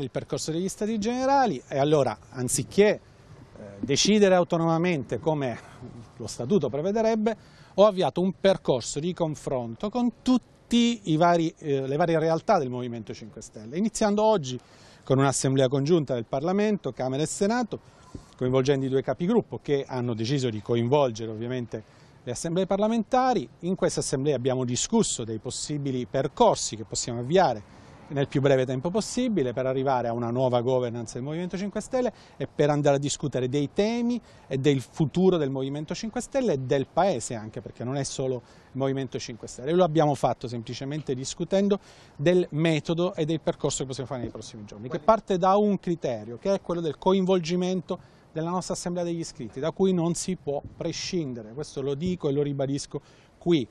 il percorso degli stati generali e allora anziché eh, decidere autonomamente come lo statuto prevederebbe, ho avviato un percorso di confronto con tutte eh, le varie realtà del Movimento 5 Stelle, iniziando oggi con un'assemblea congiunta del Parlamento, Camera e Senato, coinvolgendo i due capigruppo che hanno deciso di coinvolgere ovviamente le assemblee parlamentari. In questa assemblea abbiamo discusso dei possibili percorsi che possiamo avviare nel più breve tempo possibile per arrivare a una nuova governance del Movimento 5 Stelle e per andare a discutere dei temi e del futuro del Movimento 5 Stelle e del Paese anche, perché non è solo il Movimento 5 Stelle. Lo abbiamo fatto semplicemente discutendo del metodo e del percorso che possiamo fare nei prossimi giorni, che parte da un criterio, che è quello del coinvolgimento della nostra Assemblea degli iscritti, da cui non si può prescindere, questo lo dico e lo ribadisco qui.